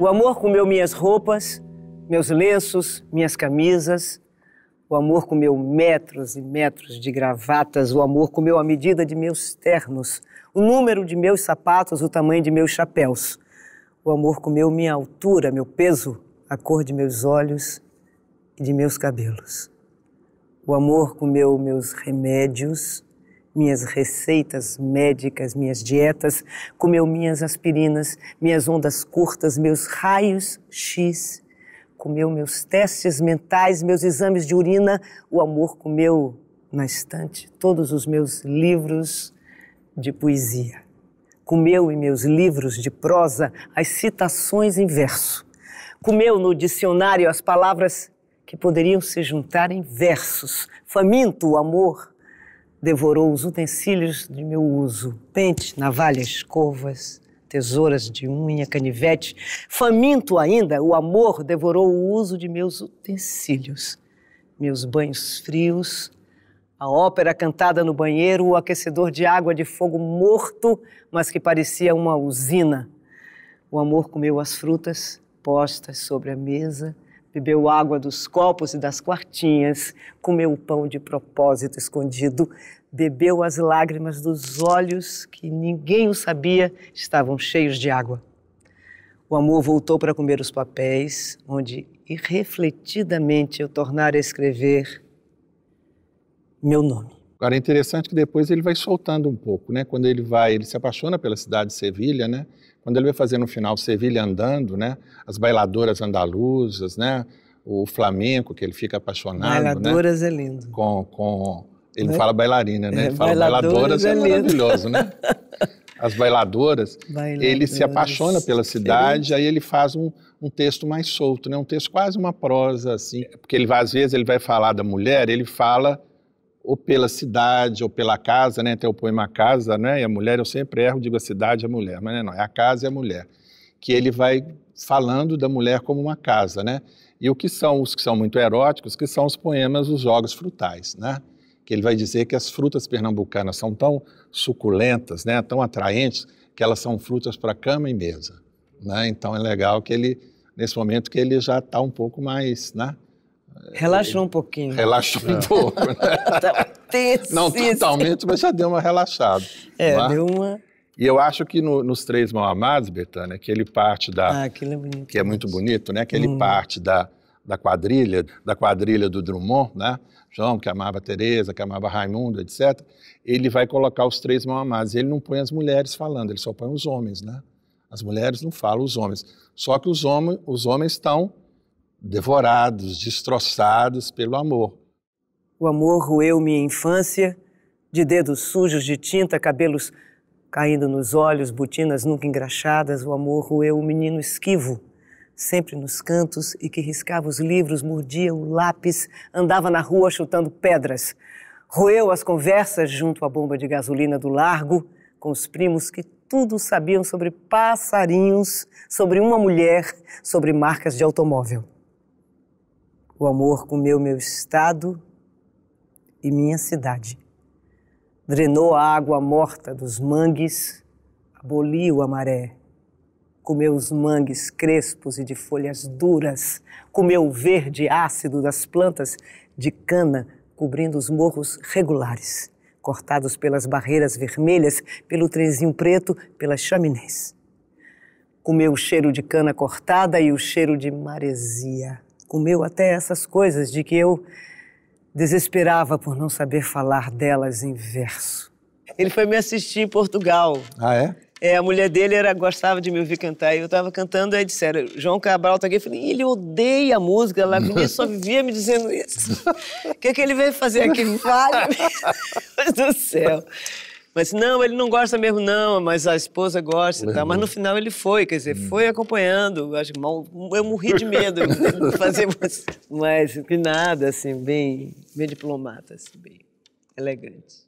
O amor comeu minhas roupas, meus lenços, minhas camisas. O amor comeu metros e metros de gravatas. O amor comeu a medida de meus ternos, o número de meus sapatos, o tamanho de meus chapéus. O amor comeu minha altura, meu peso, a cor de meus olhos e de meus cabelos. O amor comeu meus remédios, minhas receitas médicas, minhas dietas, comeu minhas aspirinas, minhas ondas curtas, meus raios X, comeu meus testes mentais, meus exames de urina, o amor comeu na estante todos os meus livros de poesia. Comeu em meus livros de prosa as citações em verso. Comeu no dicionário as palavras que poderiam se juntar em versos. Faminto o amor devorou os utensílios de meu uso: pentes, navalhas, escovas, tesouras de unha, canivete. Faminto ainda, o amor devorou o uso de meus utensílios, meus banhos frios, a ópera cantada no banheiro, o aquecedor de água de fogo morto, mas que parecia uma usina. O amor comeu as frutas postas sobre a mesa bebeu água dos copos e das quartinhas, comeu o pão de propósito escondido, bebeu as lágrimas dos olhos que ninguém o sabia estavam cheios de água. O amor voltou para comer os papéis, onde irrefletidamente eu tornara a escrever meu nome. Agora é interessante que depois ele vai soltando um pouco, né? Quando ele vai, ele se apaixona pela cidade de Sevilha, né? Quando ele vai fazer no final Sevilha andando, né? As bailadoras andaluzas, né? O flamenco que ele fica apaixonado, né. Bailadoras né? é lindo. Com, com ele é? fala bailarina, né? ele é, fala bailadoras, bailadoras é, é maravilhoso, né? As bailadoras, bailadoras, ele se apaixona pela cidade, aí ele faz um, um texto mais solto, né? Um texto quase uma prosa, assim. Porque ele, às vezes, ele vai falar da mulher, ele fala ou pela cidade, ou pela casa, né? Até o poema Casa, né? E a mulher, eu sempre erro, digo a cidade e a mulher, mas não, é a casa e a mulher. Que ele vai falando da mulher como uma casa, né? E o que são os que são muito eróticos, que são os poemas Os Jogos Frutais, né? Que ele vai dizer que as frutas pernambucanas são tão suculentas, né? Tão atraentes, que elas são frutas para cama e mesa, né? Então é legal que ele, nesse momento, que ele já está um pouco mais, né? Relaxou um pouquinho. Relaxou um é. pouco, né? Tá não totalmente, mas já deu uma relaxada. É, é, deu uma. E eu acho que no, nos Três Mal Amados, Betânia, que ele parte da. Ah, aquilo é bonito. Que é muito bonito, né? Que ele hum. parte da, da quadrilha, da quadrilha do Drummond, né? João, que amava Tereza, que amava Raimundo, etc. Ele vai colocar os três mal amados. Ele não põe as mulheres falando, ele só põe os homens, né? As mulheres não falam, os homens. Só que os, hom os homens estão devorados, destroçados pelo amor. O amor roeu minha infância, de dedos sujos de tinta, cabelos caindo nos olhos, botinas nunca engraxadas. O amor roeu o menino esquivo, sempre nos cantos e que riscava os livros, mordia o lápis, andava na rua chutando pedras. Roeu as conversas junto à bomba de gasolina do largo, com os primos que tudo sabiam sobre passarinhos, sobre uma mulher, sobre marcas de automóvel. O amor comeu meu estado e minha cidade. Drenou a água morta dos mangues, aboliu a maré. Comeu os mangues crespos e de folhas duras, comeu o verde ácido das plantas de cana, cobrindo os morros regulares, cortados pelas barreiras vermelhas, pelo trenzinho preto, pelas chaminés. Comeu o cheiro de cana cortada e o cheiro de maresia comeu até essas coisas de que eu desesperava por não saber falar delas em verso. Ele foi me assistir em Portugal. Ah, é? É, a mulher dele era, gostava de me ouvir cantar. E eu estava cantando, aí disseram, João Cabral tá aqui. Eu falei, ele odeia a música. Lá só vivia me dizendo isso. O que, é que ele veio fazer aqui? Vale, meu Deus do céu. Mas não, ele não gosta mesmo, não, mas a esposa gosta e tal. Uhum. Mas no final ele foi, quer dizer, uhum. foi acompanhando. eu morri de medo de fazer mas mas que nada, assim, bem, bem diplomata, assim, bem elegante.